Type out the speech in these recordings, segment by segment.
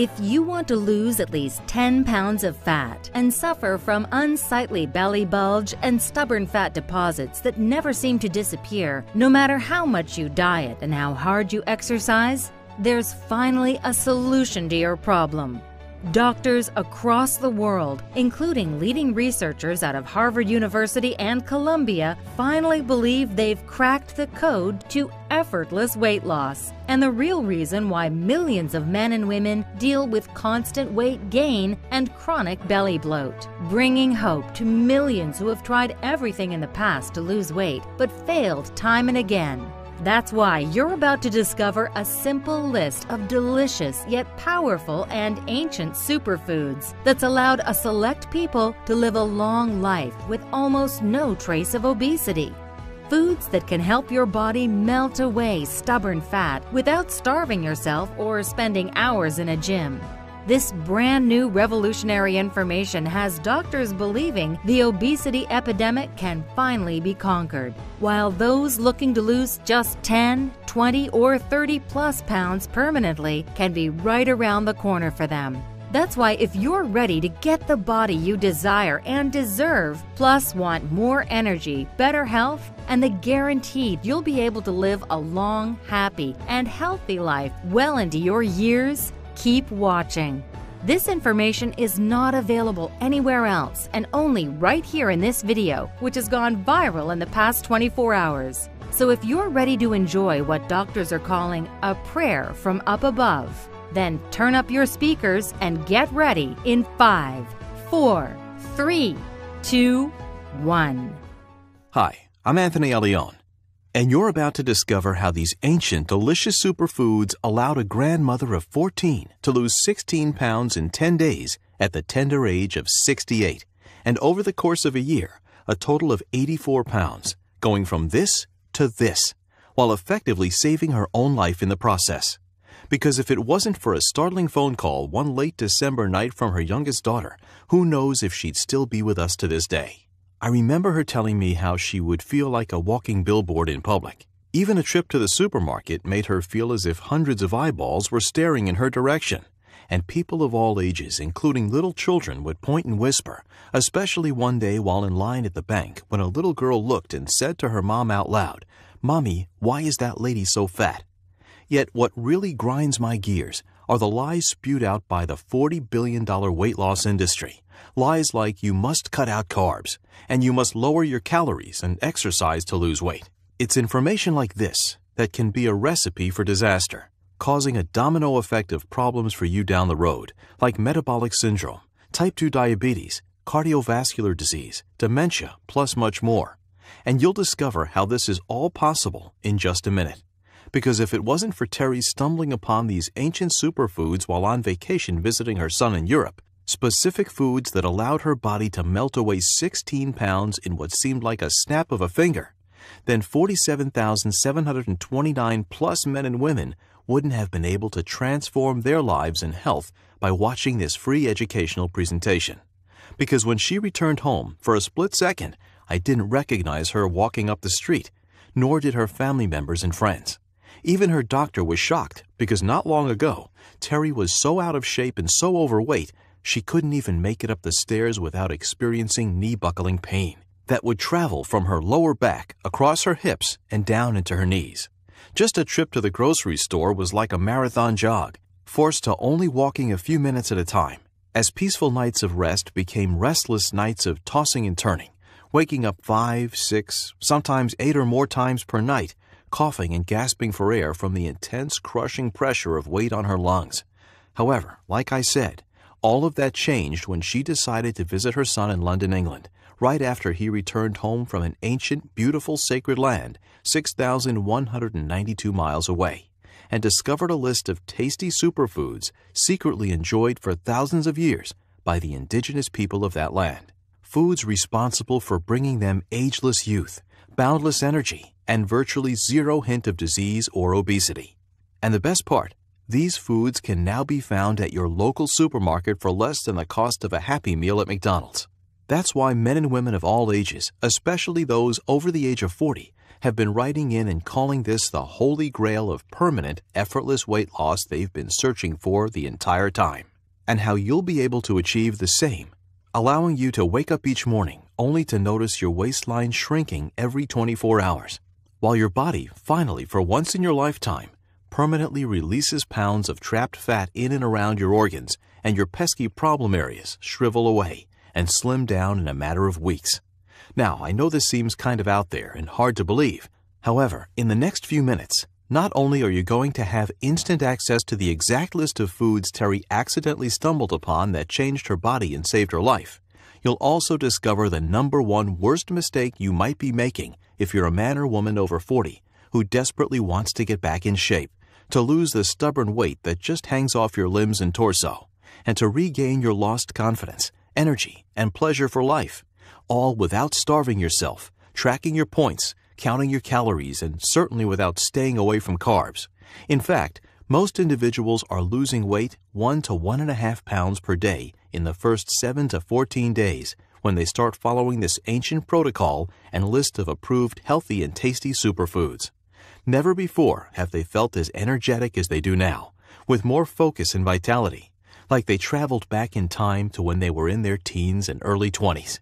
If you want to lose at least 10 pounds of fat and suffer from unsightly belly bulge and stubborn fat deposits that never seem to disappear, no matter how much you diet and how hard you exercise, there's finally a solution to your problem. Doctors across the world, including leading researchers out of Harvard University and Columbia, finally believe they've cracked the code to effortless weight loss and the real reason why millions of men and women deal with constant weight gain and chronic belly bloat. Bringing hope to millions who have tried everything in the past to lose weight but failed time and again. That's why you're about to discover a simple list of delicious yet powerful and ancient superfoods that's allowed a select people to live a long life with almost no trace of obesity. Foods that can help your body melt away stubborn fat without starving yourself or spending hours in a gym. This brand new revolutionary information has doctors believing the obesity epidemic can finally be conquered, while those looking to lose just 10, 20, or 30 plus pounds permanently can be right around the corner for them. That's why if you're ready to get the body you desire and deserve, plus want more energy, better health, and the guarantee you'll be able to live a long, happy, and healthy life well into your years, Keep watching. This information is not available anywhere else and only right here in this video, which has gone viral in the past 24 hours. So if you're ready to enjoy what doctors are calling a prayer from up above, then turn up your speakers and get ready in five, four, three, two, one. Hi, I'm Anthony Elion and you're about to discover how these ancient, delicious superfoods allowed a grandmother of 14 to lose 16 pounds in 10 days at the tender age of 68, and over the course of a year, a total of 84 pounds, going from this to this, while effectively saving her own life in the process. Because if it wasn't for a startling phone call one late December night from her youngest daughter, who knows if she'd still be with us to this day. I remember her telling me how she would feel like a walking billboard in public. Even a trip to the supermarket made her feel as if hundreds of eyeballs were staring in her direction, and people of all ages, including little children, would point and whisper, especially one day while in line at the bank when a little girl looked and said to her mom out loud, Mommy, why is that lady so fat? Yet what really grinds my gears are the lies spewed out by the $40 billion weight loss industry. Lies like you must cut out carbs, and you must lower your calories and exercise to lose weight. It's information like this that can be a recipe for disaster, causing a domino effect of problems for you down the road, like metabolic syndrome, type 2 diabetes, cardiovascular disease, dementia, plus much more. And you'll discover how this is all possible in just a minute because if it wasn't for Terry stumbling upon these ancient superfoods while on vacation visiting her son in Europe, specific foods that allowed her body to melt away 16 pounds in what seemed like a snap of a finger, then 47,729 plus men and women wouldn't have been able to transform their lives and health by watching this free educational presentation. Because when she returned home, for a split second, I didn't recognize her walking up the street, nor did her family members and friends. Even her doctor was shocked because not long ago, Terry was so out of shape and so overweight, she couldn't even make it up the stairs without experiencing knee-buckling pain that would travel from her lower back across her hips and down into her knees. Just a trip to the grocery store was like a marathon jog, forced to only walking a few minutes at a time. As peaceful nights of rest became restless nights of tossing and turning, waking up five, six, sometimes eight or more times per night coughing and gasping for air from the intense, crushing pressure of weight on her lungs. However, like I said, all of that changed when she decided to visit her son in London, England, right after he returned home from an ancient, beautiful, sacred land 6,192 miles away, and discovered a list of tasty superfoods secretly enjoyed for thousands of years by the indigenous people of that land. Foods responsible for bringing them ageless youth, boundless energy, and virtually zero hint of disease or obesity. And the best part, these foods can now be found at your local supermarket for less than the cost of a Happy Meal at McDonald's. That's why men and women of all ages, especially those over the age of 40, have been writing in and calling this the holy grail of permanent, effortless weight loss they've been searching for the entire time, and how you'll be able to achieve the same, allowing you to wake up each morning only to notice your waistline shrinking every 24 hours while your body finally, for once in your lifetime, permanently releases pounds of trapped fat in and around your organs and your pesky problem areas shrivel away and slim down in a matter of weeks. Now, I know this seems kind of out there and hard to believe. However, in the next few minutes, not only are you going to have instant access to the exact list of foods Terry accidentally stumbled upon that changed her body and saved her life, you'll also discover the number one worst mistake you might be making if you're a man or woman over 40 who desperately wants to get back in shape, to lose the stubborn weight that just hangs off your limbs and torso, and to regain your lost confidence, energy, and pleasure for life, all without starving yourself, tracking your points, counting your calories, and certainly without staying away from carbs. In fact, most individuals are losing weight 1 to 1.5 pounds per day in the first 7 to 14 days when they start following this ancient protocol and list of approved healthy and tasty superfoods. Never before have they felt as energetic as they do now, with more focus and vitality, like they traveled back in time to when they were in their teens and early 20s.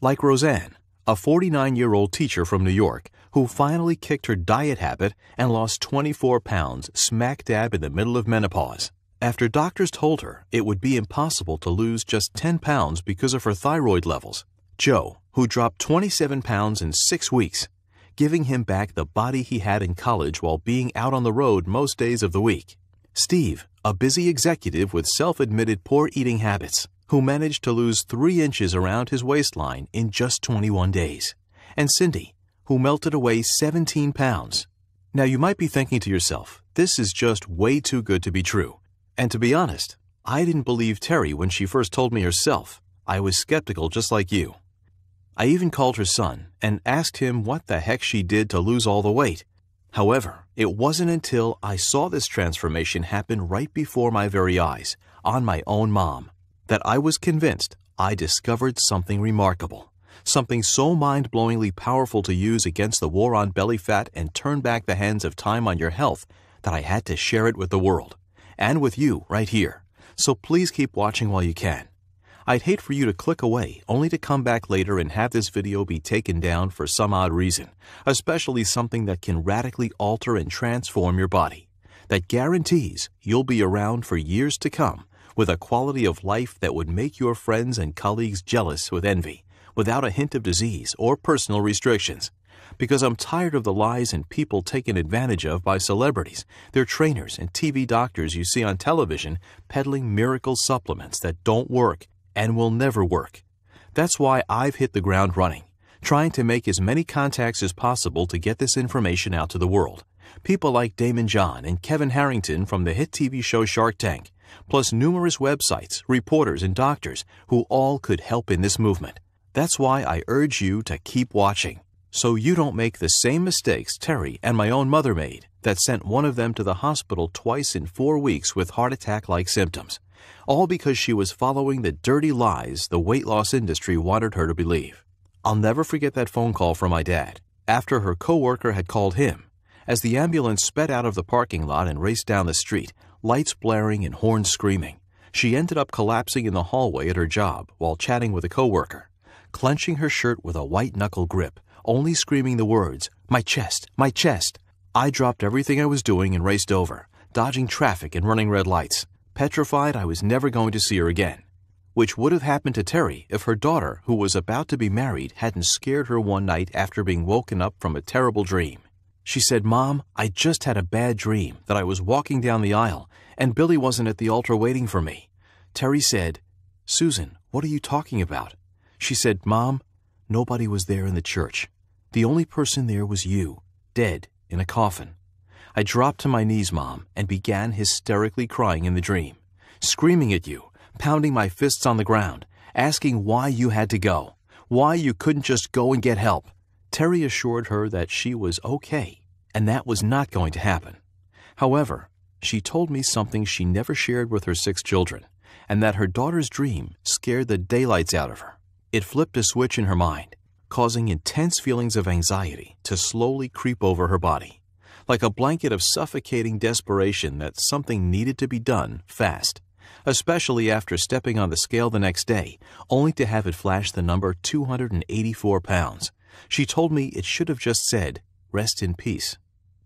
Like Roseanne, a 49-year-old teacher from New York who finally kicked her diet habit and lost 24 pounds smack dab in the middle of menopause. After doctors told her it would be impossible to lose just 10 pounds because of her thyroid levels, Joe, who dropped 27 pounds in six weeks, giving him back the body he had in college while being out on the road most days of the week. Steve, a busy executive with self-admitted poor eating habits, who managed to lose three inches around his waistline in just 21 days. And Cindy, who melted away 17 pounds. Now you might be thinking to yourself, this is just way too good to be true. And to be honest, I didn't believe Terry when she first told me herself. I was skeptical just like you. I even called her son and asked him what the heck she did to lose all the weight. However, it wasn't until I saw this transformation happen right before my very eyes, on my own mom, that I was convinced I discovered something remarkable, something so mind-blowingly powerful to use against the war on belly fat and turn back the hands of time on your health that I had to share it with the world and with you right here, so please keep watching while you can. I'd hate for you to click away only to come back later and have this video be taken down for some odd reason, especially something that can radically alter and transform your body, that guarantees you'll be around for years to come with a quality of life that would make your friends and colleagues jealous with envy, without a hint of disease or personal restrictions because I'm tired of the lies and people taken advantage of by celebrities, their trainers, and TV doctors you see on television peddling miracle supplements that don't work and will never work. That's why I've hit the ground running, trying to make as many contacts as possible to get this information out to the world. People like Damon John and Kevin Harrington from the hit TV show Shark Tank, plus numerous websites, reporters, and doctors who all could help in this movement. That's why I urge you to keep watching so you don't make the same mistakes Terry and my own mother made that sent one of them to the hospital twice in four weeks with heart attack-like symptoms, all because she was following the dirty lies the weight loss industry wanted her to believe. I'll never forget that phone call from my dad after her coworker had called him as the ambulance sped out of the parking lot and raced down the street, lights blaring and horns screaming. She ended up collapsing in the hallway at her job while chatting with a coworker, clenching her shirt with a white knuckle grip only screaming the words, My chest, my chest. I dropped everything I was doing and raced over, dodging traffic and running red lights, petrified I was never going to see her again. Which would have happened to Terry if her daughter, who was about to be married, hadn't scared her one night after being woken up from a terrible dream. She said, Mom, I just had a bad dream that I was walking down the aisle and Billy wasn't at the altar waiting for me. Terry said, Susan, what are you talking about? She said, Mom, nobody was there in the church. The only person there was you, dead, in a coffin. I dropped to my knees, Mom, and began hysterically crying in the dream, screaming at you, pounding my fists on the ground, asking why you had to go, why you couldn't just go and get help. Terry assured her that she was okay, and that was not going to happen. However, she told me something she never shared with her six children, and that her daughter's dream scared the daylights out of her. It flipped a switch in her mind, causing intense feelings of anxiety to slowly creep over her body, like a blanket of suffocating desperation that something needed to be done fast, especially after stepping on the scale the next day, only to have it flash the number 284 pounds. She told me it should have just said, rest in peace,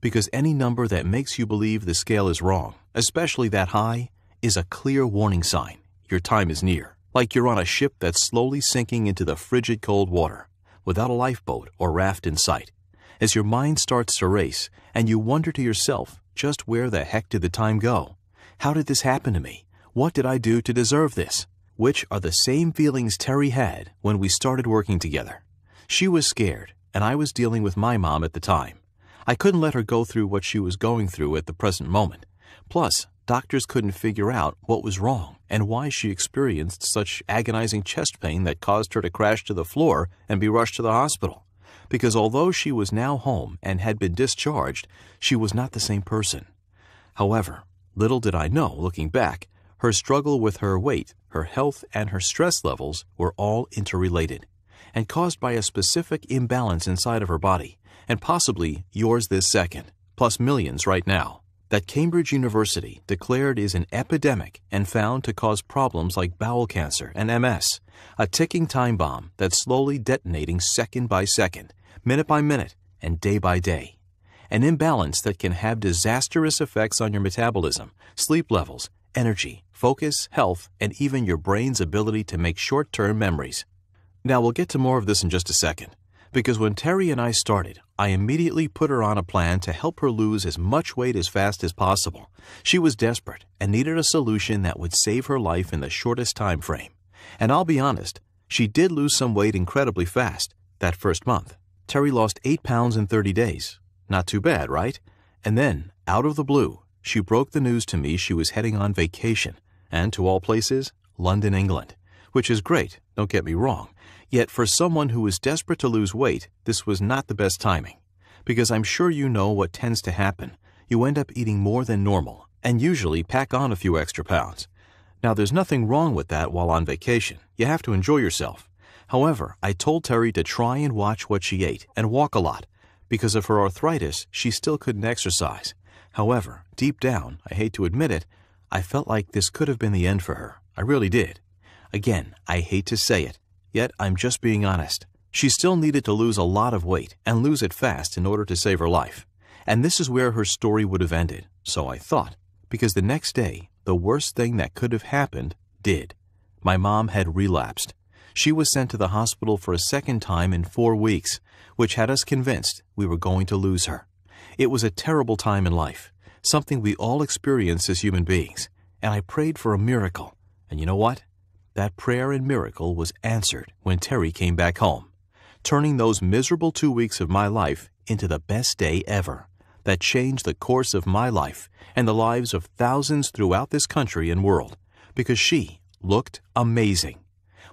because any number that makes you believe the scale is wrong, especially that high, is a clear warning sign. Your time is near, like you're on a ship that's slowly sinking into the frigid cold water without a lifeboat or raft in sight, as your mind starts to race and you wonder to yourself, just where the heck did the time go? How did this happen to me? What did I do to deserve this? Which are the same feelings Terry had when we started working together. She was scared, and I was dealing with my mom at the time. I couldn't let her go through what she was going through at the present moment. Plus, doctors couldn't figure out what was wrong and why she experienced such agonizing chest pain that caused her to crash to the floor and be rushed to the hospital. Because although she was now home and had been discharged, she was not the same person. However, little did I know, looking back, her struggle with her weight, her health, and her stress levels were all interrelated and caused by a specific imbalance inside of her body, and possibly yours this second, plus millions right now that Cambridge University declared is an epidemic and found to cause problems like bowel cancer and MS, a ticking time bomb that's slowly detonating second by second, minute by minute, and day by day. An imbalance that can have disastrous effects on your metabolism, sleep levels, energy, focus, health, and even your brain's ability to make short term memories. Now, we'll get to more of this in just a second because when Terry and I started, I immediately put her on a plan to help her lose as much weight as fast as possible. She was desperate and needed a solution that would save her life in the shortest time frame. And I'll be honest, she did lose some weight incredibly fast that first month. Terry lost 8 pounds in 30 days. Not too bad, right? And then, out of the blue, she broke the news to me she was heading on vacation, and to all places, London, England. Which is great, don't get me wrong, Yet for someone who is desperate to lose weight, this was not the best timing. Because I'm sure you know what tends to happen. You end up eating more than normal, and usually pack on a few extra pounds. Now there's nothing wrong with that while on vacation. You have to enjoy yourself. However, I told Terry to try and watch what she ate and walk a lot. Because of her arthritis, she still couldn't exercise. However, deep down, I hate to admit it, I felt like this could have been the end for her. I really did. Again, I hate to say it, Yet, I'm just being honest. She still needed to lose a lot of weight and lose it fast in order to save her life. And this is where her story would have ended, so I thought, because the next day, the worst thing that could have happened did. My mom had relapsed. She was sent to the hospital for a second time in four weeks, which had us convinced we were going to lose her. It was a terrible time in life, something we all experience as human beings, and I prayed for a miracle. And you know what? That prayer and miracle was answered when Terry came back home, turning those miserable two weeks of my life into the best day ever that changed the course of my life and the lives of thousands throughout this country and world because she looked amazing.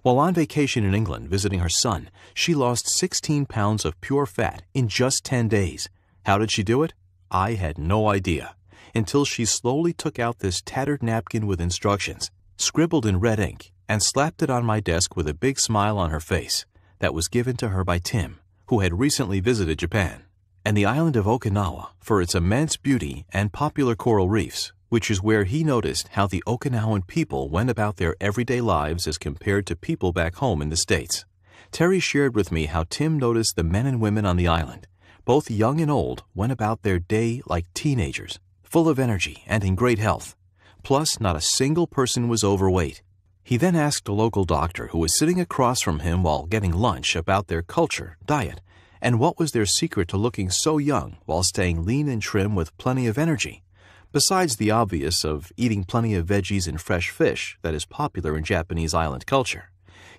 While on vacation in England visiting her son, she lost 16 pounds of pure fat in just 10 days. How did she do it? I had no idea until she slowly took out this tattered napkin with instructions, scribbled in red ink, and slapped it on my desk with a big smile on her face that was given to her by Tim, who had recently visited Japan, and the island of Okinawa for its immense beauty and popular coral reefs, which is where he noticed how the Okinawan people went about their everyday lives as compared to people back home in the States. Terry shared with me how Tim noticed the men and women on the island, both young and old, went about their day like teenagers, full of energy and in great health. Plus, not a single person was overweight, he then asked a local doctor who was sitting across from him while getting lunch about their culture, diet, and what was their secret to looking so young while staying lean and trim with plenty of energy, besides the obvious of eating plenty of veggies and fresh fish that is popular in Japanese island culture.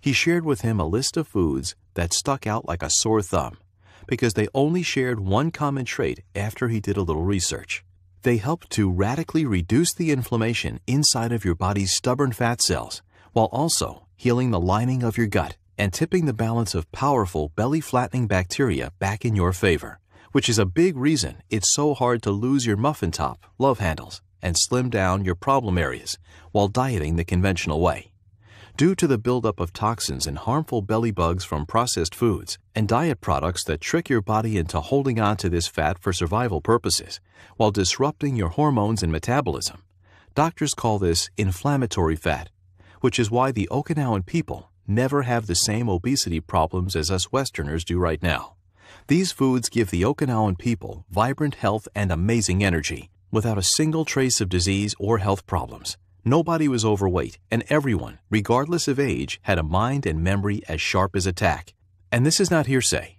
He shared with him a list of foods that stuck out like a sore thumb, because they only shared one common trait after he did a little research. They help to radically reduce the inflammation inside of your body's stubborn fat cells while also healing the lining of your gut and tipping the balance of powerful belly flattening bacteria back in your favor, which is a big reason it's so hard to lose your muffin top, love handles, and slim down your problem areas while dieting the conventional way. Due to the buildup of toxins and harmful belly bugs from processed foods and diet products that trick your body into holding on to this fat for survival purposes while disrupting your hormones and metabolism, doctors call this inflammatory fat which is why the Okinawan people never have the same obesity problems as us Westerners do right now. These foods give the Okinawan people vibrant health and amazing energy, without a single trace of disease or health problems. Nobody was overweight, and everyone, regardless of age, had a mind and memory as sharp as a tack. And this is not hearsay.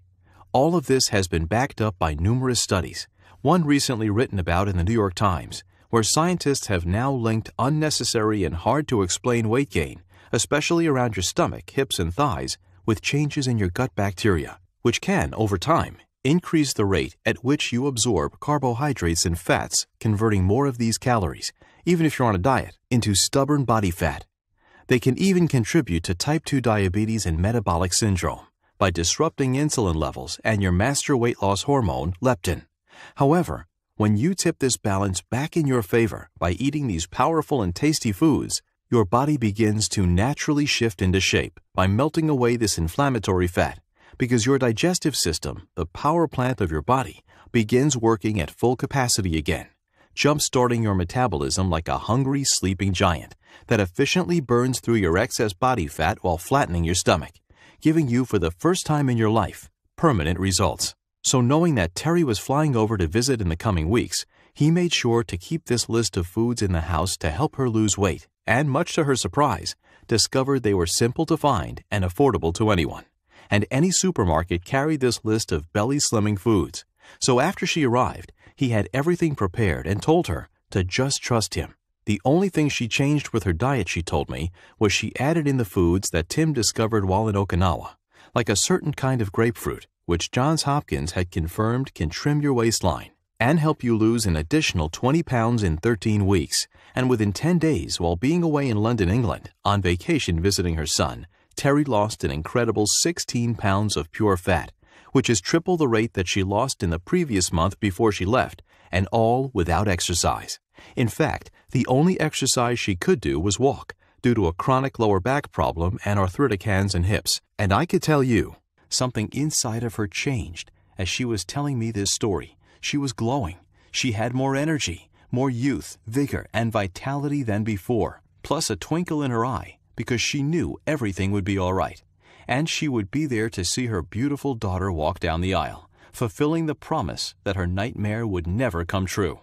All of this has been backed up by numerous studies, one recently written about in the New York Times, where scientists have now linked unnecessary and hard-to-explain weight gain, especially around your stomach, hips, and thighs, with changes in your gut bacteria, which can, over time, increase the rate at which you absorb carbohydrates and fats, converting more of these calories, even if you're on a diet, into stubborn body fat. They can even contribute to type 2 diabetes and metabolic syndrome by disrupting insulin levels and your master weight loss hormone, leptin. However, when you tip this balance back in your favor by eating these powerful and tasty foods, your body begins to naturally shift into shape by melting away this inflammatory fat because your digestive system, the power plant of your body, begins working at full capacity again, jump-starting your metabolism like a hungry, sleeping giant that efficiently burns through your excess body fat while flattening your stomach, giving you for the first time in your life permanent results. So knowing that Terry was flying over to visit in the coming weeks, he made sure to keep this list of foods in the house to help her lose weight, and much to her surprise, discovered they were simple to find and affordable to anyone. And any supermarket carried this list of belly-slimming foods. So after she arrived, he had everything prepared and told her to just trust him. The only thing she changed with her diet, she told me, was she added in the foods that Tim discovered while in Okinawa, like a certain kind of grapefruit, which Johns Hopkins had confirmed can trim your waistline and help you lose an additional 20 pounds in 13 weeks and within 10 days while being away in London, England, on vacation visiting her son, Terry lost an incredible 16 pounds of pure fat, which is triple the rate that she lost in the previous month before she left, and all without exercise. In fact, the only exercise she could do was walk, due to a chronic lower back problem and arthritic hands and hips. And I could tell you, Something inside of her changed as she was telling me this story. She was glowing. She had more energy, more youth, vigor, and vitality than before, plus a twinkle in her eye because she knew everything would be all right. And she would be there to see her beautiful daughter walk down the aisle, fulfilling the promise that her nightmare would never come true.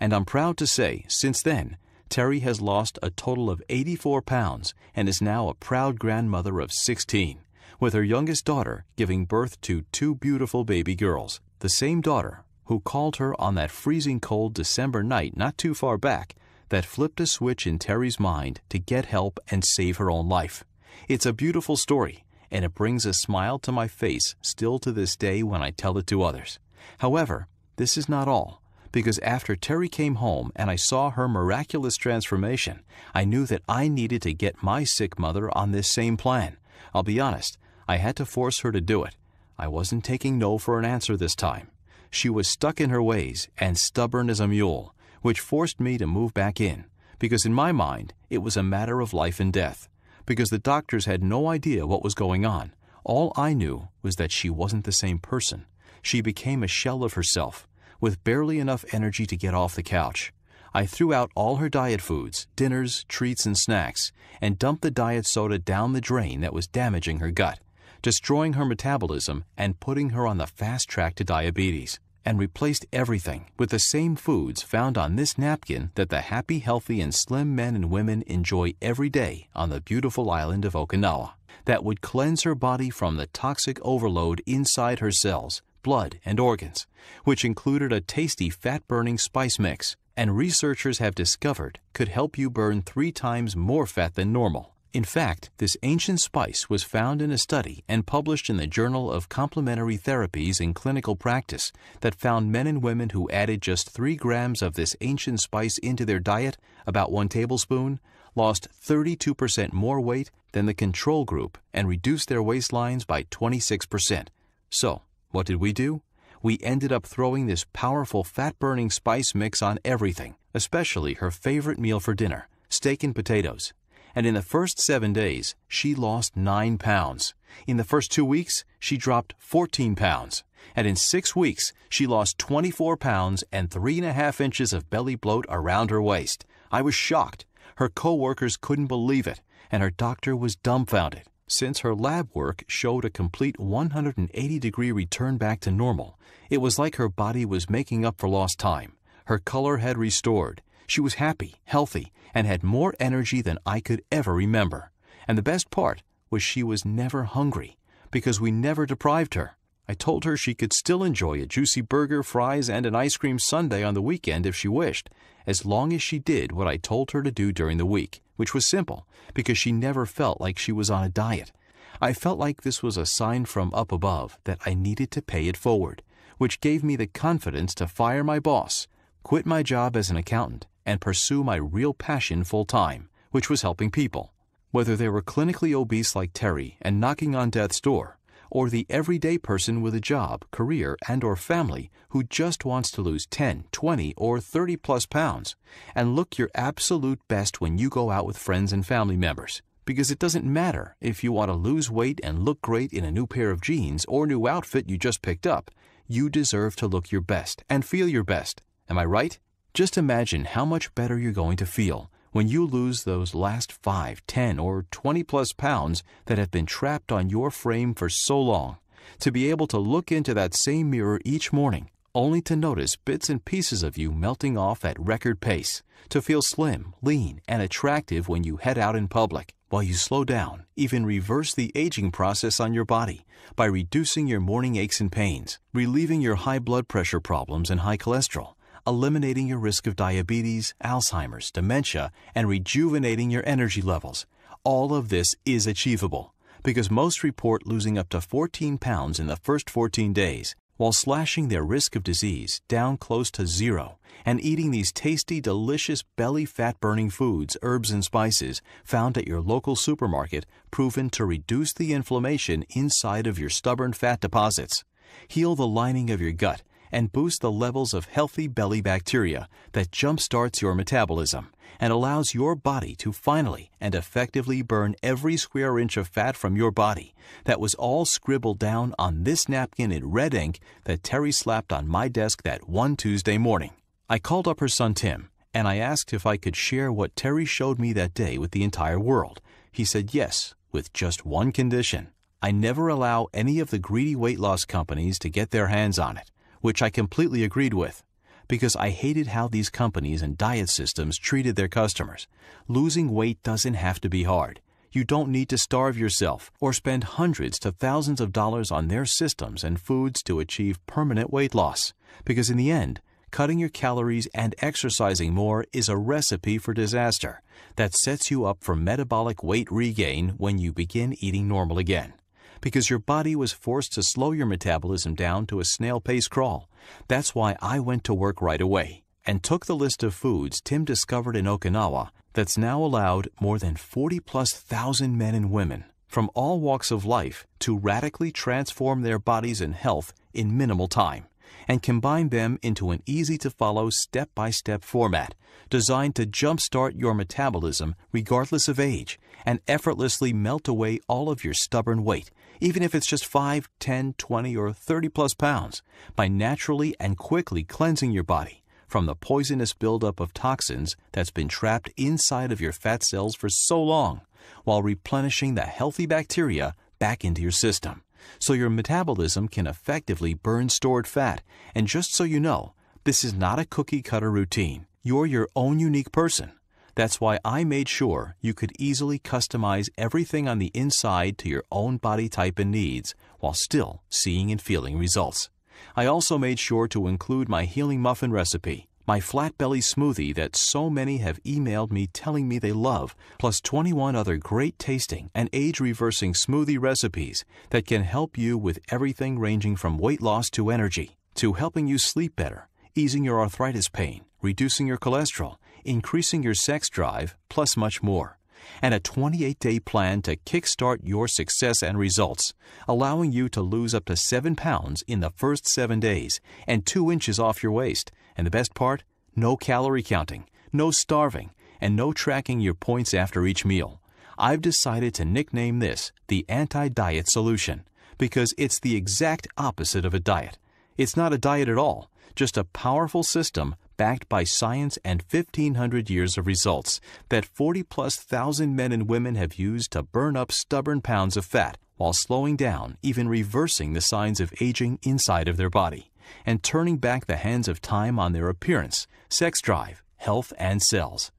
And I'm proud to say, since then, Terry has lost a total of 84 pounds and is now a proud grandmother of 16 with her youngest daughter giving birth to two beautiful baby girls, the same daughter who called her on that freezing cold December night not too far back that flipped a switch in Terry's mind to get help and save her own life. It's a beautiful story, and it brings a smile to my face still to this day when I tell it to others. However, this is not all, because after Terry came home and I saw her miraculous transformation, I knew that I needed to get my sick mother on this same plan. I'll be honest, I had to force her to do it. I wasn't taking no for an answer this time. She was stuck in her ways and stubborn as a mule, which forced me to move back in, because in my mind it was a matter of life and death, because the doctors had no idea what was going on. All I knew was that she wasn't the same person. She became a shell of herself, with barely enough energy to get off the couch. I threw out all her diet foods, dinners, treats, and snacks, and dumped the diet soda down the drain that was damaging her gut destroying her metabolism and putting her on the fast track to diabetes, and replaced everything with the same foods found on this napkin that the happy, healthy, and slim men and women enjoy every day on the beautiful island of Okinawa that would cleanse her body from the toxic overload inside her cells, blood, and organs, which included a tasty fat-burning spice mix and researchers have discovered could help you burn three times more fat than normal in fact, this ancient spice was found in a study and published in the Journal of Complementary Therapies in Clinical Practice that found men and women who added just 3 grams of this ancient spice into their diet, about 1 tablespoon, lost 32% more weight than the control group and reduced their waistlines by 26%. So, what did we do? We ended up throwing this powerful fat-burning spice mix on everything, especially her favorite meal for dinner, steak and potatoes and in the first seven days, she lost 9 pounds. In the first two weeks, she dropped 14 pounds. And in six weeks, she lost 24 pounds and three and a half inches of belly bloat around her waist. I was shocked. Her coworkers couldn't believe it, and her doctor was dumbfounded. Since her lab work showed a complete 180 degree return back to normal, it was like her body was making up for lost time. Her color had restored, she was happy, healthy, and had more energy than I could ever remember. And the best part was she was never hungry because we never deprived her. I told her she could still enjoy a juicy burger, fries, and an ice cream sundae on the weekend if she wished, as long as she did what I told her to do during the week, which was simple, because she never felt like she was on a diet. I felt like this was a sign from up above that I needed to pay it forward, which gave me the confidence to fire my boss quit my job as an accountant, and pursue my real passion full time, which was helping people. Whether they were clinically obese like Terry and knocking on death's door, or the everyday person with a job, career, and or family who just wants to lose 10, 20, or 30 plus pounds and look your absolute best when you go out with friends and family members. Because it doesn't matter if you want to lose weight and look great in a new pair of jeans or new outfit you just picked up, you deserve to look your best and feel your best Am I right? Just imagine how much better you're going to feel when you lose those last 5, 10, or 20 plus pounds that have been trapped on your frame for so long. To be able to look into that same mirror each morning, only to notice bits and pieces of you melting off at record pace. To feel slim, lean, and attractive when you head out in public, while you slow down, even reverse the aging process on your body by reducing your morning aches and pains, relieving your high blood pressure problems and high cholesterol eliminating your risk of diabetes, Alzheimer's, dementia, and rejuvenating your energy levels. All of this is achievable because most report losing up to 14 pounds in the first 14 days while slashing their risk of disease down close to zero and eating these tasty, delicious, belly fat burning foods, herbs, and spices found at your local supermarket proven to reduce the inflammation inside of your stubborn fat deposits, heal the lining of your gut, and boost the levels of healthy belly bacteria that jumpstarts your metabolism and allows your body to finally and effectively burn every square inch of fat from your body that was all scribbled down on this napkin in red ink that Terry slapped on my desk that one Tuesday morning. I called up her son Tim and I asked if I could share what Terry showed me that day with the entire world. He said yes, with just one condition. I never allow any of the greedy weight loss companies to get their hands on it which I completely agreed with, because I hated how these companies and diet systems treated their customers. Losing weight doesn't have to be hard. You don't need to starve yourself or spend hundreds to thousands of dollars on their systems and foods to achieve permanent weight loss, because in the end, cutting your calories and exercising more is a recipe for disaster that sets you up for metabolic weight regain when you begin eating normal again because your body was forced to slow your metabolism down to a snail pace crawl. That's why I went to work right away and took the list of foods Tim discovered in Okinawa that's now allowed more than 40 plus thousand men and women from all walks of life to radically transform their bodies and health in minimal time and combine them into an easy-to-follow step-by-step format designed to jumpstart your metabolism regardless of age and effortlessly melt away all of your stubborn weight even if it's just 5, 10, 20, or 30 plus pounds, by naturally and quickly cleansing your body from the poisonous buildup of toxins that's been trapped inside of your fat cells for so long, while replenishing the healthy bacteria back into your system. So your metabolism can effectively burn stored fat. And just so you know, this is not a cookie cutter routine. You're your own unique person that's why I made sure you could easily customize everything on the inside to your own body type and needs while still seeing and feeling results. I also made sure to include my healing muffin recipe, my flat belly smoothie that so many have emailed me telling me they love, plus 21 other great tasting and age-reversing smoothie recipes that can help you with everything ranging from weight loss to energy, to helping you sleep better, easing your arthritis pain, reducing your cholesterol, increasing your sex drive, plus much more. And a 28 day plan to kickstart your success and results, allowing you to lose up to 7 pounds in the first 7 days and 2 inches off your waist. And the best part? No calorie counting, no starving, and no tracking your points after each meal. I've decided to nickname this the anti diet solution because it's the exact opposite of a diet. It's not a diet at all, just a powerful system backed by science and 1,500 years of results that 40 plus thousand men and women have used to burn up stubborn pounds of fat while slowing down, even reversing the signs of aging inside of their body, and turning back the hands of time on their appearance, sex drive, health, and cells.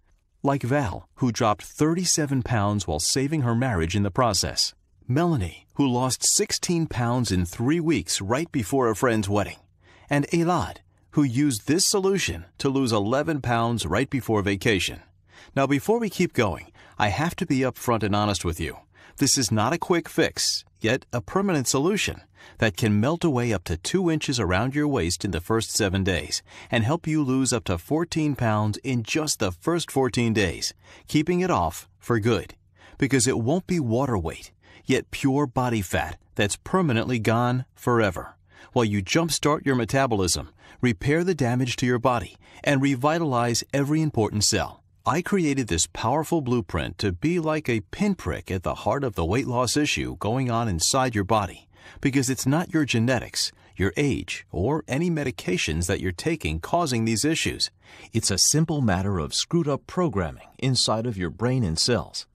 Like Val, who dropped 37 pounds while saving her marriage in the process. Melanie, who lost 16 pounds in three weeks right before a friend's wedding, and Elad, who used this solution to lose 11 pounds right before vacation. Now, before we keep going, I have to be upfront and honest with you. This is not a quick fix, yet a permanent solution that can melt away up to 2 inches around your waist in the first 7 days and help you lose up to 14 pounds in just the first 14 days, keeping it off for good. Because it won't be water weight, yet pure body fat that's permanently gone forever while you jumpstart your metabolism, repair the damage to your body, and revitalize every important cell. I created this powerful blueprint to be like a pinprick at the heart of the weight loss issue going on inside your body because it's not your genetics, your age, or any medications that you're taking causing these issues. It's a simple matter of screwed up programming inside of your brain and cells.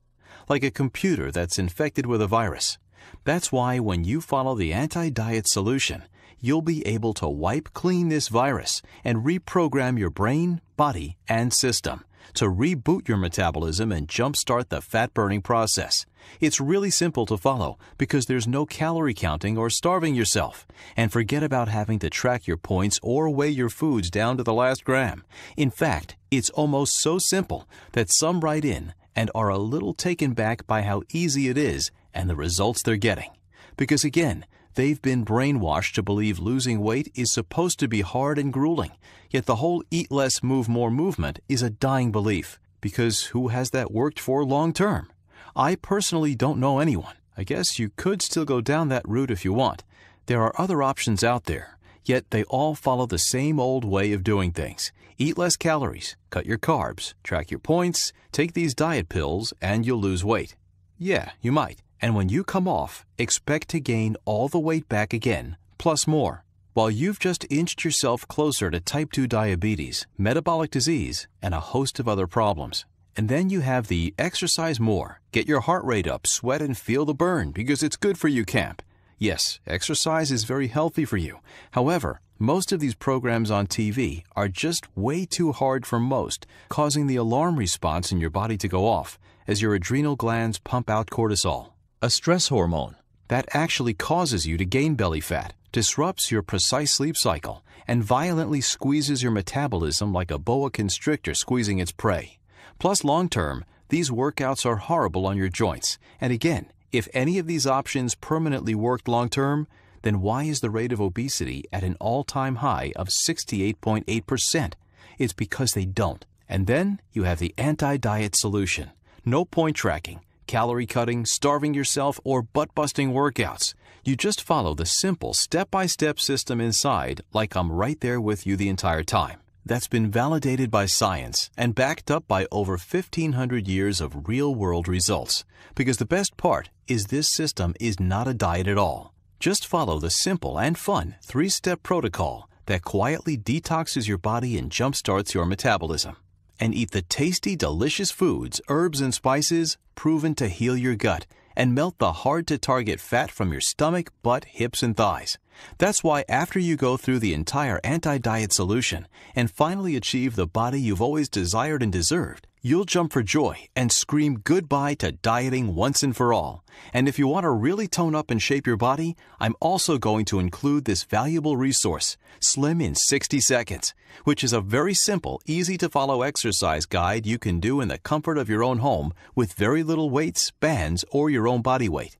Like a computer that's infected with a virus. That's why when you follow the anti diet solution, you'll be able to wipe clean this virus and reprogram your brain, body, and system to reboot your metabolism and jumpstart the fat burning process. It's really simple to follow because there's no calorie counting or starving yourself. And forget about having to track your points or weigh your foods down to the last gram. In fact, it's almost so simple that some write in and are a little taken back by how easy it is and the results they're getting. Because again, They've been brainwashed to believe losing weight is supposed to be hard and grueling, yet the whole eat less, move more movement is a dying belief. Because who has that worked for long term? I personally don't know anyone. I guess you could still go down that route if you want. There are other options out there, yet they all follow the same old way of doing things. Eat less calories, cut your carbs, track your points, take these diet pills, and you'll lose weight. Yeah, you might. And when you come off, expect to gain all the weight back again, plus more. While you've just inched yourself closer to type 2 diabetes, metabolic disease, and a host of other problems. And then you have the exercise more, get your heart rate up, sweat and feel the burn because it's good for you camp. Yes, exercise is very healthy for you. However, most of these programs on TV are just way too hard for most, causing the alarm response in your body to go off as your adrenal glands pump out cortisol a stress hormone that actually causes you to gain belly fat, disrupts your precise sleep cycle, and violently squeezes your metabolism like a boa constrictor squeezing its prey. Plus, long term, these workouts are horrible on your joints. And again, if any of these options permanently worked long term, then why is the rate of obesity at an all time high of 68.8%? It's because they don't. And then you have the anti diet solution no point tracking calorie cutting, starving yourself, or butt busting workouts. You just follow the simple step by step system inside, like I'm right there with you the entire time. That's been validated by science and backed up by over 1,500 years of real world results. Because the best part is this system is not a diet at all. Just follow the simple and fun three step protocol that quietly detoxes your body and jumpstarts your metabolism and eat the tasty, delicious foods, herbs, and spices proven to heal your gut and melt the hard to target fat from your stomach, butt, hips, and thighs. That's why, after you go through the entire anti diet solution and finally achieve the body you've always desired and deserved, you'll jump for joy and scream goodbye to dieting once and for all. And if you want to really tone up and shape your body, I'm also going to include this valuable resource, Slim in 60 Seconds, which is a very simple, easy to follow exercise guide you can do in the comfort of your own home with very little weights, bands, or your own body weight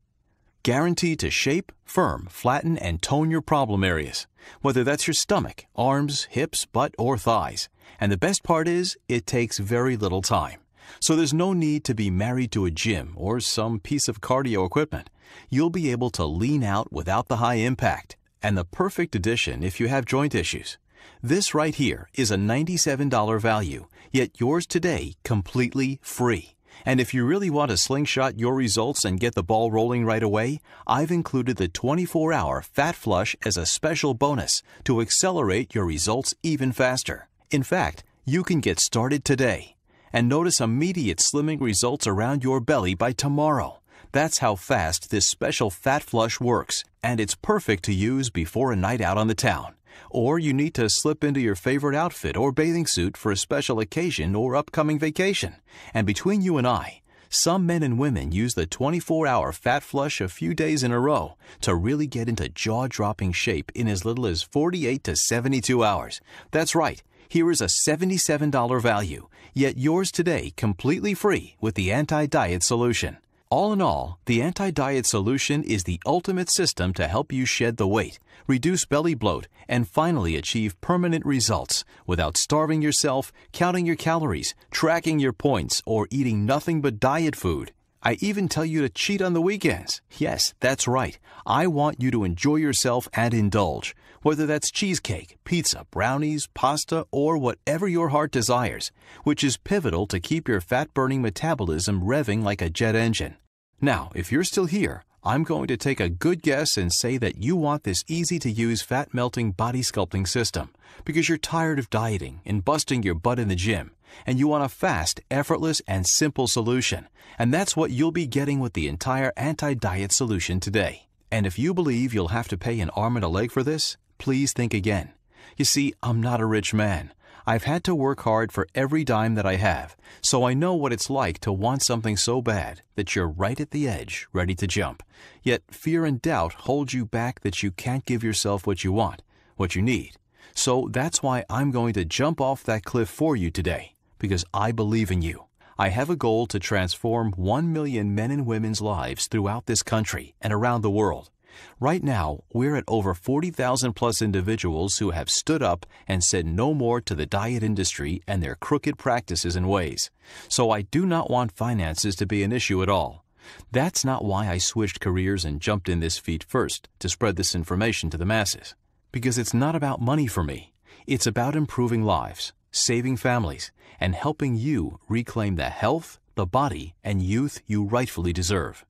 guaranteed to shape, firm, flatten, and tone your problem areas, whether that's your stomach, arms, hips, butt, or thighs. And the best part is, it takes very little time. So there's no need to be married to a gym or some piece of cardio equipment. You'll be able to lean out without the high impact, and the perfect addition if you have joint issues. This right here is a $97 value, yet yours today completely free. And if you really want to slingshot your results and get the ball rolling right away, I've included the 24-hour Fat Flush as a special bonus to accelerate your results even faster. In fact, you can get started today and notice immediate slimming results around your belly by tomorrow. That's how fast this special Fat Flush works, and it's perfect to use before a night out on the town or you need to slip into your favorite outfit or bathing suit for a special occasion or upcoming vacation. And between you and I, some men and women use the 24 hour fat flush a few days in a row to really get into jaw dropping shape in as little as 48 to 72 hours. That's right, here is a $77 value, yet yours today completely free with the anti diet solution. All in all, the anti-diet solution is the ultimate system to help you shed the weight, reduce belly bloat, and finally achieve permanent results without starving yourself, counting your calories, tracking your points, or eating nothing but diet food. I even tell you to cheat on the weekends. Yes, that's right. I want you to enjoy yourself and indulge, whether that's cheesecake, pizza, brownies, pasta, or whatever your heart desires, which is pivotal to keep your fat burning metabolism revving like a jet engine. Now, if you're still here, I'm going to take a good guess and say that you want this easy to use fat melting body sculpting system because you're tired of dieting and busting your butt in the gym and you want a fast, effortless, and simple solution. And that's what you'll be getting with the entire anti diet solution today. And if you believe you'll have to pay an arm and a leg for this, please think again. You see, I'm not a rich man. I've had to work hard for every dime that I have, so I know what it's like to want something so bad that you're right at the edge, ready to jump. Yet fear and doubt hold you back that you can't give yourself what you want, what you need. So that's why I'm going to jump off that cliff for you today, because I believe in you. I have a goal to transform 1 million men and women's lives throughout this country and around the world. Right now, we're at over 40,000 plus individuals who have stood up and said no more to the diet industry and their crooked practices and ways. So I do not want finances to be an issue at all. That's not why I switched careers and jumped in this feat first, to spread this information to the masses. Because it's not about money for me. It's about improving lives, saving families, and helping you reclaim the health, the body, and youth you rightfully deserve.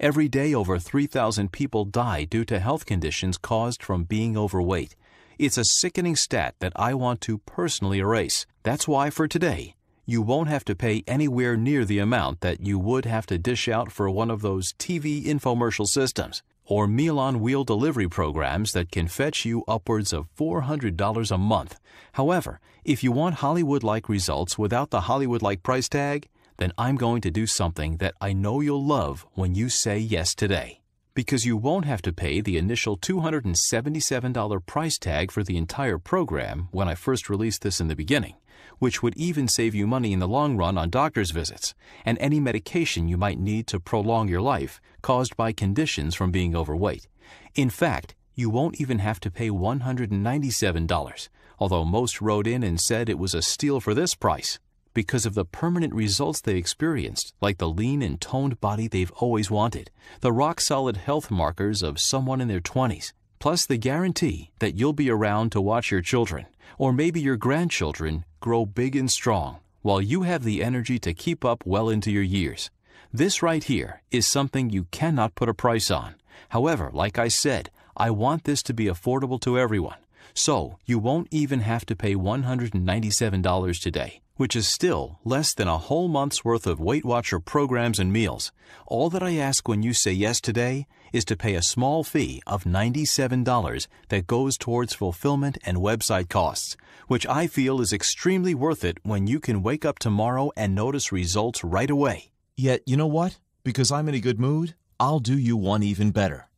Every day over 3,000 people die due to health conditions caused from being overweight. It's a sickening stat that I want to personally erase. That's why for today, you won't have to pay anywhere near the amount that you would have to dish out for one of those TV infomercial systems or meal on wheel delivery programs that can fetch you upwards of $400 a month. However, if you want Hollywood like results without the Hollywood like price tag, then I'm going to do something that I know you'll love when you say yes today. Because you won't have to pay the initial $277 price tag for the entire program when I first released this in the beginning, which would even save you money in the long run on doctor's visits and any medication you might need to prolong your life caused by conditions from being overweight. In fact, you won't even have to pay $197, although most wrote in and said it was a steal for this price because of the permanent results they experienced, like the lean and toned body they've always wanted, the rock solid health markers of someone in their 20s, plus the guarantee that you'll be around to watch your children, or maybe your grandchildren, grow big and strong, while you have the energy to keep up well into your years. This right here is something you cannot put a price on. However, like I said, I want this to be affordable to everyone. So, you won't even have to pay $197 today which is still less than a whole month's worth of Weight Watcher programs and meals. All that I ask when you say yes today is to pay a small fee of $97 that goes towards fulfillment and website costs, which I feel is extremely worth it when you can wake up tomorrow and notice results right away. Yet, you know what? Because I'm in a good mood, I'll do you one even better.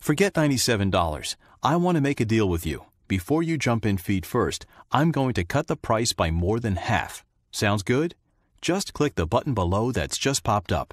Forget $97. I want to make a deal with you. Before you jump in feet first, I'm going to cut the price by more than half. Sounds good? Just click the button below that's just popped up,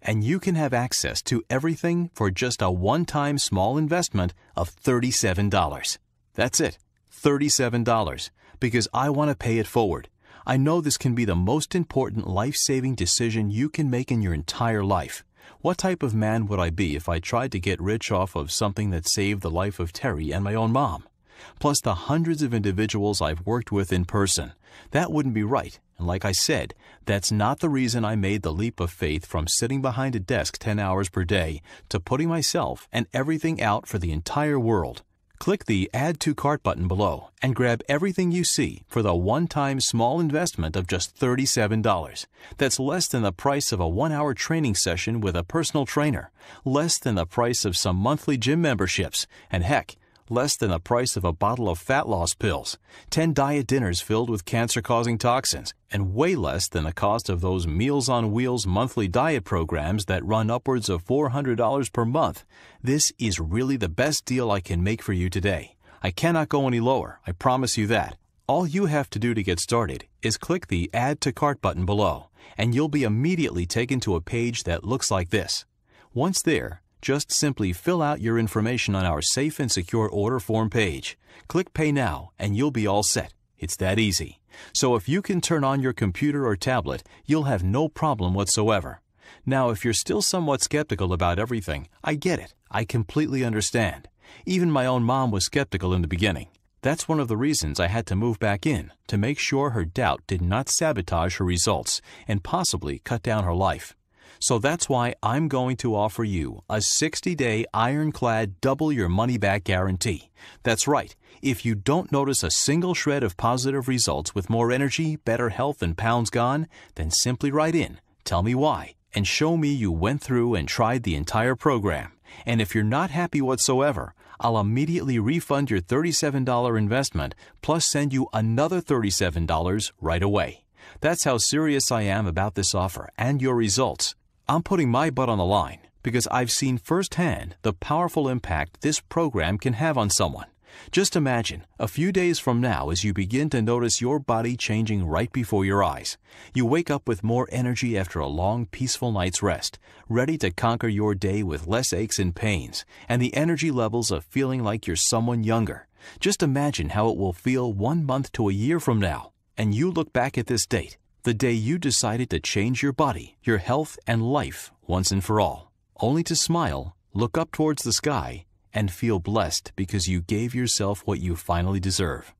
and you can have access to everything for just a one-time small investment of $37. That's it, $37, because I want to pay it forward. I know this can be the most important life-saving decision you can make in your entire life. What type of man would I be if I tried to get rich off of something that saved the life of Terry and my own mom? Plus the hundreds of individuals I've worked with in person. That wouldn't be right, and like I said, that's not the reason I made the leap of faith from sitting behind a desk 10 hours per day to putting myself and everything out for the entire world. Click the Add to Cart button below and grab everything you see for the one-time small investment of just $37. That's less than the price of a one-hour training session with a personal trainer, less than the price of some monthly gym memberships, and heck, less than the price of a bottle of fat loss pills, 10 diet dinners filled with cancer causing toxins, and way less than the cost of those Meals on Wheels monthly diet programs that run upwards of $400 per month. This is really the best deal I can make for you today. I cannot go any lower, I promise you that. All you have to do to get started is click the Add to Cart button below, and you'll be immediately taken to a page that looks like this. Once there, just simply fill out your information on our safe and secure order form page. Click Pay Now and you'll be all set. It's that easy. So if you can turn on your computer or tablet, you'll have no problem whatsoever. Now, if you're still somewhat skeptical about everything, I get it. I completely understand. Even my own mom was skeptical in the beginning. That's one of the reasons I had to move back in, to make sure her doubt did not sabotage her results and possibly cut down her life. So that's why I'm going to offer you a 60-day ironclad double your money back guarantee. That's right. If you don't notice a single shred of positive results with more energy, better health, and pounds gone, then simply write in, tell me why, and show me you went through and tried the entire program. And if you're not happy whatsoever, I'll immediately refund your $37 investment plus send you another $37 right away. That's how serious I am about this offer and your results. I'm putting my butt on the line because I've seen firsthand the powerful impact this program can have on someone. Just imagine, a few days from now as you begin to notice your body changing right before your eyes. You wake up with more energy after a long, peaceful night's rest, ready to conquer your day with less aches and pains, and the energy levels of feeling like you're someone younger. Just imagine how it will feel one month to a year from now, and you look back at this date the day you decided to change your body, your health, and life once and for all, only to smile, look up towards the sky, and feel blessed because you gave yourself what you finally deserve.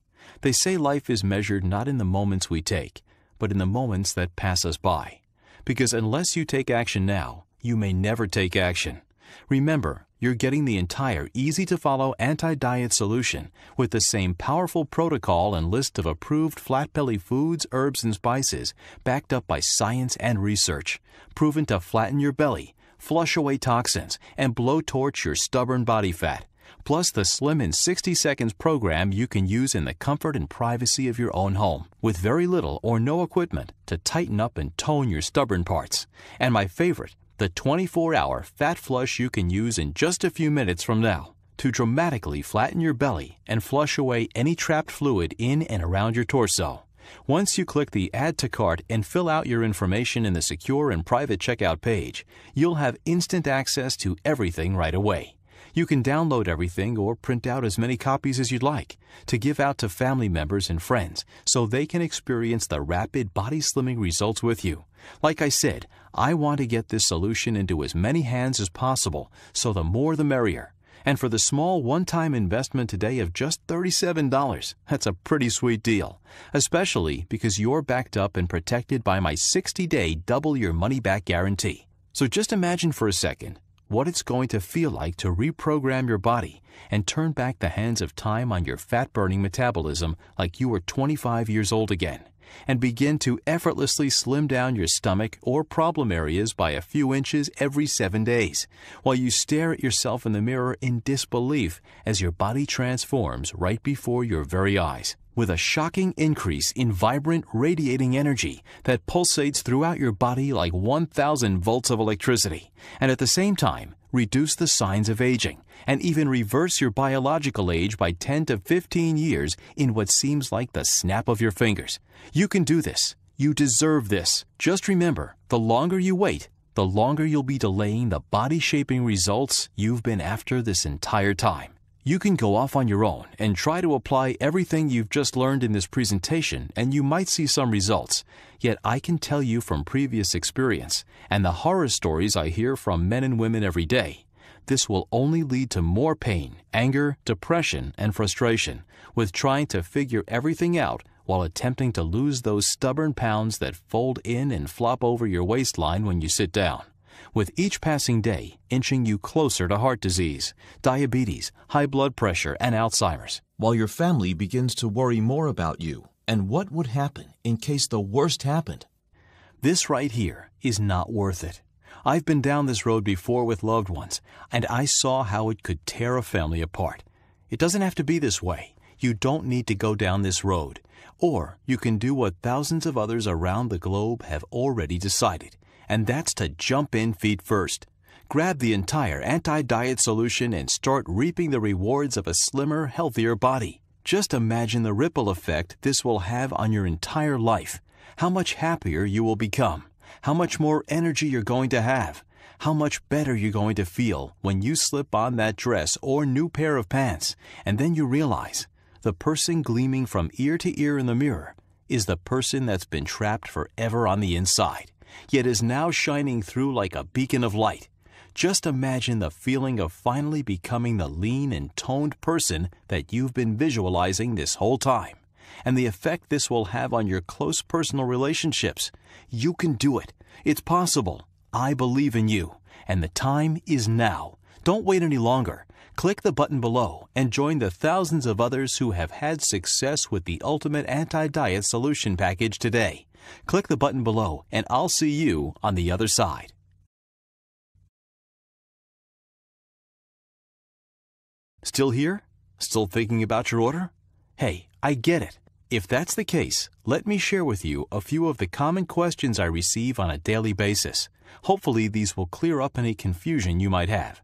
They say life is measured not in the moments we take, but in the moments that pass us by. Because unless you take action now, you may never take action. Remember, you're getting the entire easy-to-follow anti-diet solution with the same powerful protocol and list of approved flat-belly foods, herbs, and spices backed up by science and research, proven to flatten your belly, flush away toxins, and blowtorch your stubborn body fat, plus the Slim in 60 Seconds program you can use in the comfort and privacy of your own home with very little or no equipment to tighten up and tone your stubborn parts. And my favorite, the 24 hour fat flush you can use in just a few minutes from now to dramatically flatten your belly and flush away any trapped fluid in and around your torso. Once you click the Add to Cart and fill out your information in the secure and private checkout page, you'll have instant access to everything right away. You can download everything or print out as many copies as you'd like to give out to family members and friends so they can experience the rapid body slimming results with you. Like I said, I want to get this solution into as many hands as possible, so the more the merrier. And for the small one-time investment today of just $37, that's a pretty sweet deal, especially because you're backed up and protected by my 60-day double your money back guarantee. So just imagine for a second what it's going to feel like to reprogram your body and turn back the hands of time on your fat-burning metabolism like you were 25 years old again and begin to effortlessly slim down your stomach or problem areas by a few inches every seven days, while you stare at yourself in the mirror in disbelief as your body transforms right before your very eyes. With a shocking increase in vibrant, radiating energy that pulsates throughout your body like 1,000 volts of electricity, and at the same time, reduce the signs of aging, and even reverse your biological age by 10 to 15 years in what seems like the snap of your fingers. You can do this. You deserve this. Just remember, the longer you wait, the longer you'll be delaying the body-shaping results you've been after this entire time. You can go off on your own and try to apply everything you've just learned in this presentation and you might see some results, yet I can tell you from previous experience and the horror stories I hear from men and women every day, this will only lead to more pain, anger, depression, and frustration with trying to figure everything out while attempting to lose those stubborn pounds that fold in and flop over your waistline when you sit down with each passing day inching you closer to heart disease, diabetes, high blood pressure, and Alzheimer's. While your family begins to worry more about you and what would happen in case the worst happened. This right here is not worth it. I've been down this road before with loved ones, and I saw how it could tear a family apart. It doesn't have to be this way. You don't need to go down this road. Or you can do what thousands of others around the globe have already decided and that's to jump in feet first. Grab the entire anti diet solution and start reaping the rewards of a slimmer, healthier body. Just imagine the ripple effect this will have on your entire life how much happier you will become, how much more energy you're going to have, how much better you're going to feel when you slip on that dress or new pair of pants, and then you realize the person gleaming from ear to ear in the mirror is the person that's been trapped forever on the inside yet is now shining through like a beacon of light. Just imagine the feeling of finally becoming the lean and toned person that you've been visualizing this whole time, and the effect this will have on your close personal relationships. You can do it. It's possible. I believe in you, and the time is now. Don't wait any longer. Click the button below and join the thousands of others who have had success with the Ultimate Anti Diet Solution Package today. Click the button below, and I'll see you on the other side. Still here? Still thinking about your order? Hey, I get it. If that's the case, let me share with you a few of the common questions I receive on a daily basis. Hopefully, these will clear up any confusion you might have.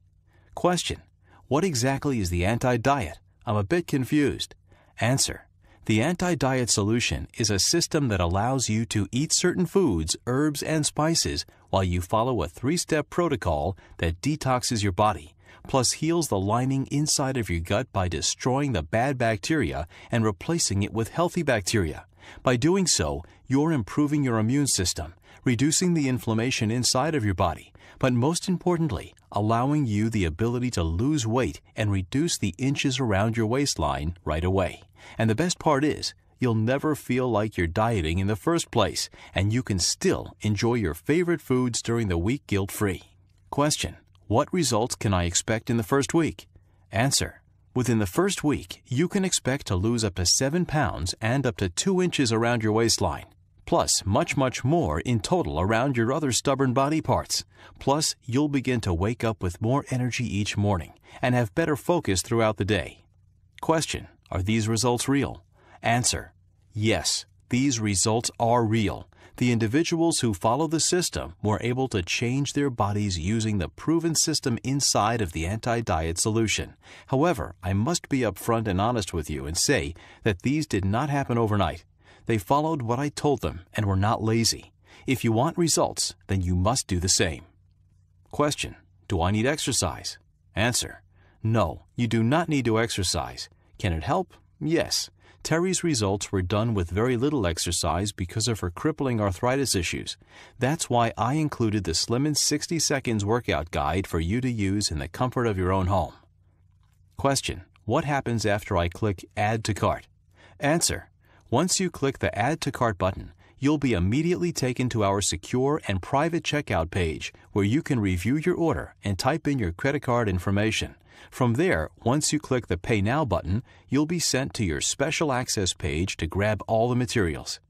Question What exactly is the anti diet? I'm a bit confused. Answer the anti-diet solution is a system that allows you to eat certain foods, herbs, and spices while you follow a three-step protocol that detoxes your body, plus heals the lining inside of your gut by destroying the bad bacteria and replacing it with healthy bacteria. By doing so, you're improving your immune system, reducing the inflammation inside of your body, but most importantly, allowing you the ability to lose weight and reduce the inches around your waistline right away. And the best part is, you'll never feel like you're dieting in the first place, and you can still enjoy your favorite foods during the week guilt free. Question What results can I expect in the first week? Answer Within the first week, you can expect to lose up to 7 pounds and up to 2 inches around your waistline, plus much, much more in total around your other stubborn body parts. Plus, you'll begin to wake up with more energy each morning and have better focus throughout the day. Question are these results real? Answer Yes, these results are real. The individuals who follow the system were able to change their bodies using the proven system inside of the anti diet solution. However, I must be upfront and honest with you and say that these did not happen overnight. They followed what I told them and were not lazy. If you want results, then you must do the same. Question Do I need exercise? Answer No, you do not need to exercise. Can it help? Yes. Terry's results were done with very little exercise because of her crippling arthritis issues. That's why I included the Slim in 60 Seconds workout guide for you to use in the comfort of your own home. Question What happens after I click Add to Cart? Answer Once you click the Add to Cart button, you'll be immediately taken to our secure and private checkout page where you can review your order and type in your credit card information. From there, once you click the Pay Now button, you'll be sent to your special access page to grab all the materials.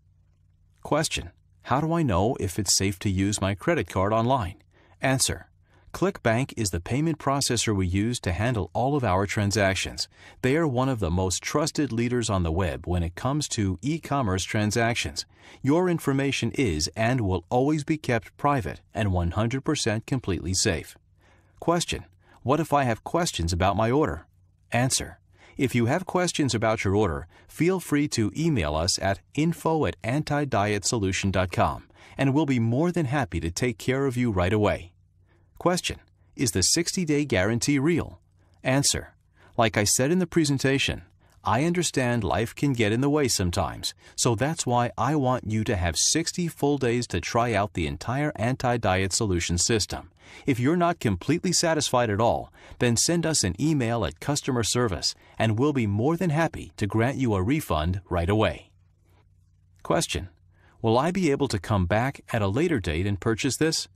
Question. How do I know if it's safe to use my credit card online? Answer. ClickBank is the payment processor we use to handle all of our transactions. They are one of the most trusted leaders on the web when it comes to e-commerce transactions. Your information is and will always be kept private and 100% completely safe. Question. What if I have questions about my order? Answer. If you have questions about your order, feel free to email us at info at antidietsolution.com and we'll be more than happy to take care of you right away. Question Is the 60 day guarantee real? Answer. Like I said in the presentation, I understand life can get in the way sometimes, so that's why I want you to have 60 full days to try out the entire anti-diet solution system. If you're not completely satisfied at all, then send us an email at customer service and we'll be more than happy to grant you a refund right away. Question. Will I be able to come back at a later date and purchase this?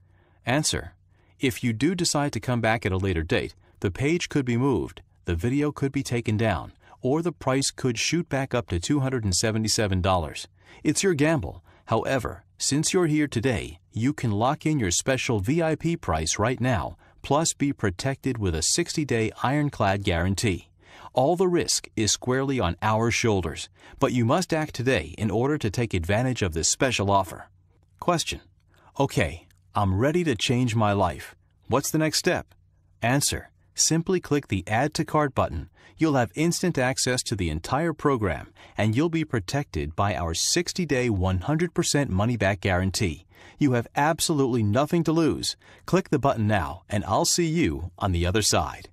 Answer. If you do decide to come back at a later date, the page could be moved, the video could be taken down, or the price could shoot back up to $277. It's your gamble. However, since you're here today, you can lock in your special VIP price right now, plus be protected with a 60-day ironclad guarantee. All the risk is squarely on our shoulders, but you must act today in order to take advantage of this special offer. Question. Okay, I'm ready to change my life. What's the next step? Answer. Simply click the Add to Cart button you'll have instant access to the entire program and you'll be protected by our 60-day 100% money-back guarantee. You have absolutely nothing to lose. Click the button now and I'll see you on the other side.